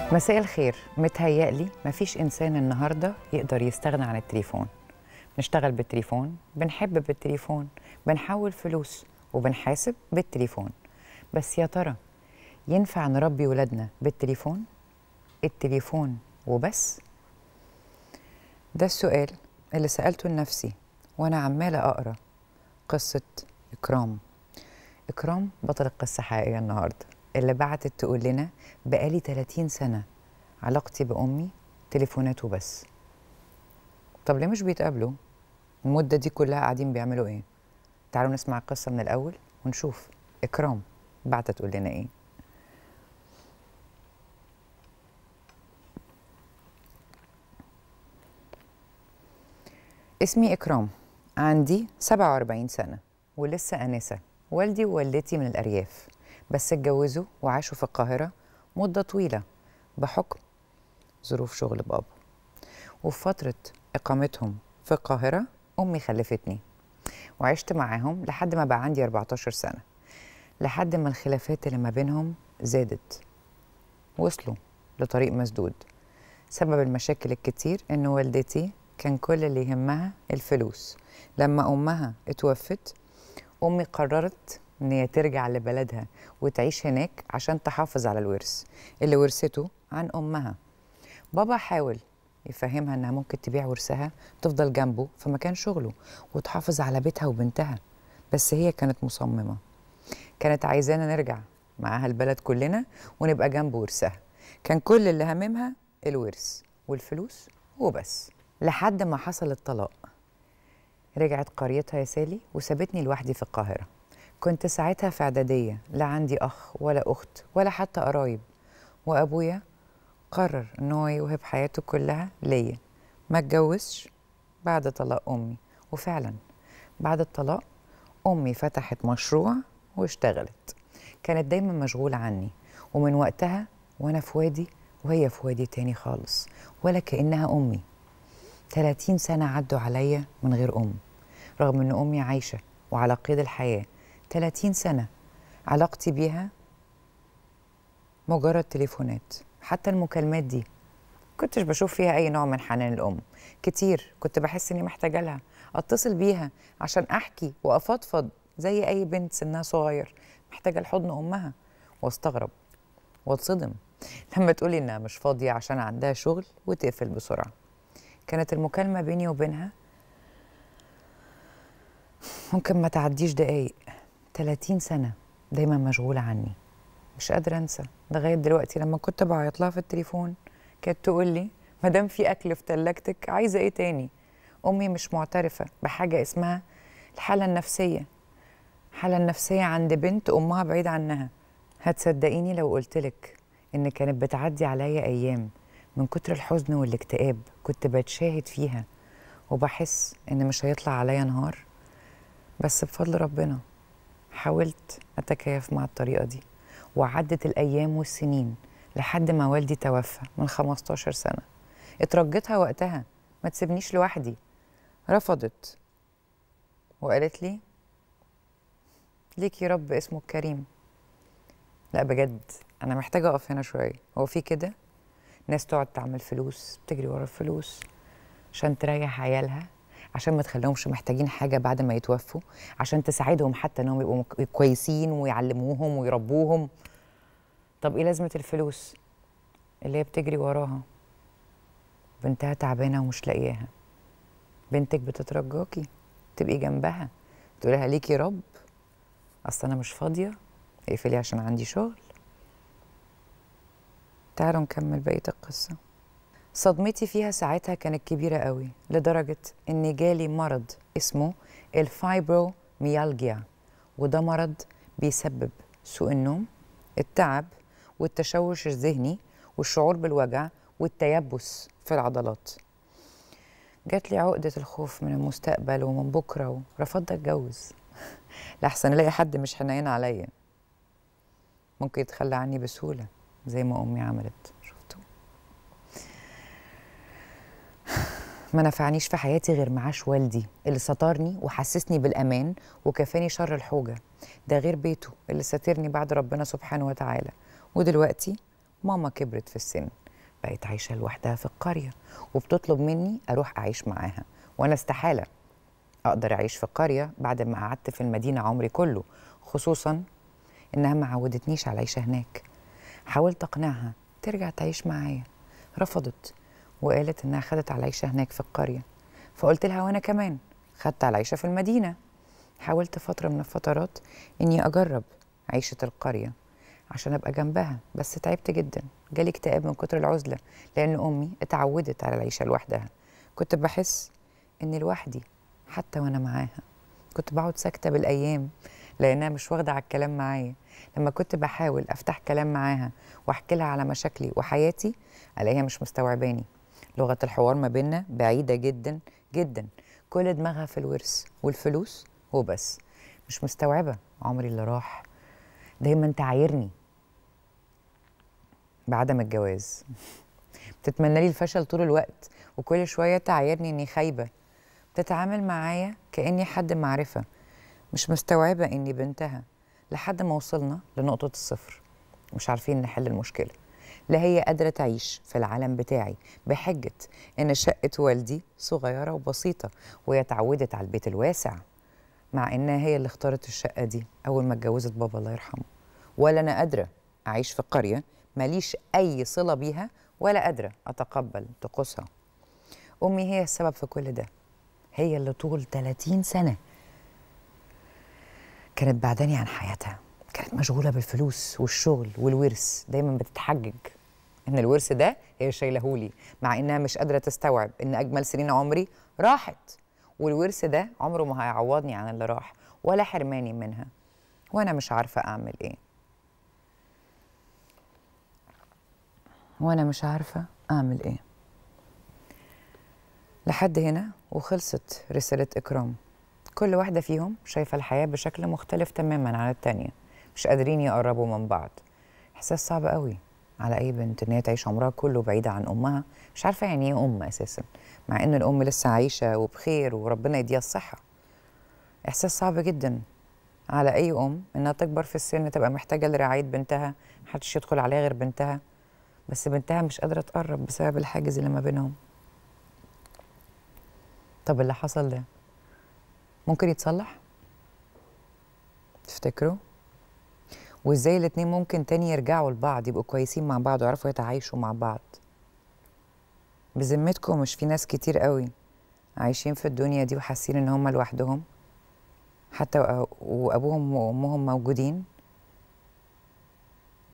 مساء الخير متهيألي مفيش إنسان النهاردة يقدر يستغنى عن التليفون بنشتغل بالتليفون بنحب بالتليفون بنحول فلوس وبنحاسب بالتليفون بس يا ترى ينفع نربي ولادنا بالتليفون التليفون وبس ده السؤال اللي سألته لنفسي وأنا عمالة أقرأ قصة إكرام إكرام بطل القصة حقيقية النهاردة اللي بعتت تقول لنا بقالي 30 سنه علاقتي بامي تليفونات وبس طب ليه مش بيتقابلوا المده دي كلها قاعدين بيعملوا ايه تعالوا نسمع القصه من الاول ونشوف اكرام بعتت تقول لنا ايه اسمي إكرام عندي 47 سنة ولسه أنسة والدي ووالدتي من الأرياف بس اتجوزوا وعاشوا في القاهرة مدة طويلة بحكم ظروف شغل بابا وفي فترة إقامتهم في القاهرة أمي خلفتني وعشت معاهم لحد ما بقى عندي 14 سنة لحد ما الخلافات اللي ما بينهم زادت وصلوا لطريق مسدود سبب المشاكل الكتير إن والدتي كان كل اللي يهمها الفلوس لما أمها اتوفت أمي قررت ان هي ترجع لبلدها وتعيش هناك عشان تحافظ على الورث اللي ورثته عن امها بابا حاول يفهمها انها ممكن تبيع ورثها تفضل جنبه في مكان شغله وتحافظ على بيتها وبنتها بس هي كانت مصممه كانت عايزانا نرجع معاها البلد كلنا ونبقى جنب ورثها كان كل اللي هممها الورث والفلوس وبس لحد ما حصل الطلاق رجعت قريتها يا سالي وسابتني لوحدي في القاهره كنت ساعتها في اعدادية لا عندي أخ ولا أخت ولا حتى قرايب وأبويا قرر إن هو يوهب حياته كلها ليا ما اتجوزش بعد طلاق أمي وفعلا بعد الطلاق أمي فتحت مشروع واشتغلت كانت دايما مشغولة عني ومن وقتها وأنا في وادي وهي في وادي تاني خالص ولا كأنها أمي 30 سنة عدوا عليا من غير أم رغم إن أمي عايشة وعلى قيد الحياة 30 سنة علاقتي بيها مجرد تليفونات حتى المكالمات دي كنتش بشوف فيها أي نوع من حنان الأم كتير كنت بحس إني محتاجة لها أتصل بيها عشان أحكي وأفضفض زي أي بنت سنها صغير محتاجة لحضن أمها واستغرب واتصدم لما تقولي إنها مش فاضية عشان عندها شغل وتقفل بسرعة كانت المكالمة بيني وبينها ممكن ما تعديش دقايق 30 سنة دايما مشغولة عني مش قادرة أنسى لغاية دلوقتي لما كنت بعيط لها في التليفون كانت تقول لي ما دام في أكل في تلاجتك عايزة إيه تاني؟ أمي مش معترفة بحاجة اسمها الحالة النفسية الحالة النفسية عند بنت أمها بعيد عنها هتصدقيني لو قلتلك إن كانت بتعدي عليا أيام من كتر الحزن والاكتئاب كنت بتشاهد فيها وبحس إن مش هيطلع عليا نهار بس بفضل ربنا حاولت أتكيف مع الطريقة دي وعدت الأيام والسنين لحد ما والدي توفى من 15 سنة اترجتها وقتها ما تسيبنيش لوحدي رفضت وقالت لي ليك يا رب اسمه الكريم لا بجد انا محتاجه اقف هنا شويه هو في كده ناس تقعد تعمل فلوس بتجري ورا الفلوس عشان تريح عيالها عشان ما تخليهمش محتاجين حاجه بعد ما يتوفوا عشان تساعدهم حتى انهم يبقوا كويسين ويعلموهم ويربوهم طب ايه لازمه الفلوس اللي هي بتجري وراها بنتها تعبانه ومش لاقياها بنتك بتترجاكي تبقي جنبها تقولي لها ليكي رب اصل انا مش فاضيه اقفلي عشان عندي شغل تعالوا نكمل بقيه القصه صدمتي فيها ساعتها كانت كبيرة قوي لدرجة إن جالي مرض اسمه الفايبروميالجيا وده مرض بيسبب سوء النوم التعب والتشوش الذهني والشعور بالوجع والتيبس في العضلات جات لي عقدة الخوف من المستقبل ومن بكرة ورفضت أتجوز لحسن ألاقي حد مش حنين عليا ممكن يتخلى عني بسهولة زي ما أمي عملت ما نفعنيش في حياتي غير معاش والدي اللي سطرني وحسسني بالأمان وكفاني شر الحوجة ده غير بيته اللي ساترني بعد ربنا سبحانه وتعالى ودلوقتي ماما كبرت في السن بقت عايشة لوحدها في القرية وبتطلب مني أروح أعيش معاها وأنا استحالة أقدر أعيش في القرية بعد ما قعدت في المدينة عمري كله خصوصا إنها ما عودتنيش على العيشة هناك حاولت أقنعها ترجع تعيش معايا رفضت وقالت انها خدت على عيشه هناك في القريه فقلت لها وانا كمان خدت على عيشه في المدينه حاولت فتره من الفترات اني اجرب عيشه القريه عشان ابقى جنبها بس تعبت جدا جالي اكتئاب من كتر العزله لان امي اتعودت على العيشه لوحدها كنت بحس اني لوحدي حتى وانا معاها كنت بقعد ساكته بالايام لانها مش واخده على الكلام معايا لما كنت بحاول افتح كلام معاها واحكي لها على مشاكلي وحياتي الاقيها مش مستوعباني لغه الحوار ما بيننا بعيده جدا جدا كل دماغها في الورث والفلوس وبس مش مستوعبه عمري اللي راح دايما تعايرني بعدم الجواز بتتمنى لي الفشل طول الوقت وكل شويه تعايرني اني خايبه بتتعامل معايا كاني حد معرفه مش مستوعبه اني بنتها لحد ما وصلنا لنقطه الصفر مش عارفين نحل المشكله لا هي قادرة تعيش في العالم بتاعي بحجة إن شقة والدي صغيرة وبسيطة وهي اتعودت على البيت الواسع مع إنها هي اللي اختارت الشقة دي أول ما اتجوزت بابا الله يرحمه ولا أنا قادرة أعيش في قرية ماليش أي صلة بيها ولا قادرة أتقبل طقوسها أمي هي السبب في كل ده هي اللي طول 30 سنة كانت بعداني عن حياتها كانت مشغوله بالفلوس والشغل والورث دايما بتتحجج ان الورث ده هي شايلهولي مع انها مش قادره تستوعب ان اجمل سنين عمري راحت والورث ده عمره ما هيعوضني عن اللي راح ولا حرماني منها وانا مش عارفه اعمل ايه وانا مش عارفه اعمل ايه لحد هنا وخلصت رساله اكرام كل واحده فيهم شايفه الحياه بشكل مختلف تماما عن التانيه مش قادرين يقربوا من بعض احساس صعب قوي على اي بنت ان هي تعيش عمرها كله بعيده عن امها مش عارفه يعني ايه ام اساسا مع ان الام لسه عايشه وبخير وربنا يديها الصحه احساس صعب جدا على اي ام انها تكبر في السن تبقى محتاجه لرعايه بنتها محدش يدخل عليها غير بنتها بس بنتها مش قادره تقرب بسبب الحاجز اللي ما بينهم طب اللي حصل ده ممكن يتصلح تفتكروا وازاي الاتنين ممكن تاني يرجعوا لبعض يبقوا كويسين مع بعض ويعرفوا يتعايشوا مع بعض بذمتكم مش في ناس كتير قوي عايشين في الدنيا دي وحاسين ان هم لوحدهم حتى وابوهم وامهم موجودين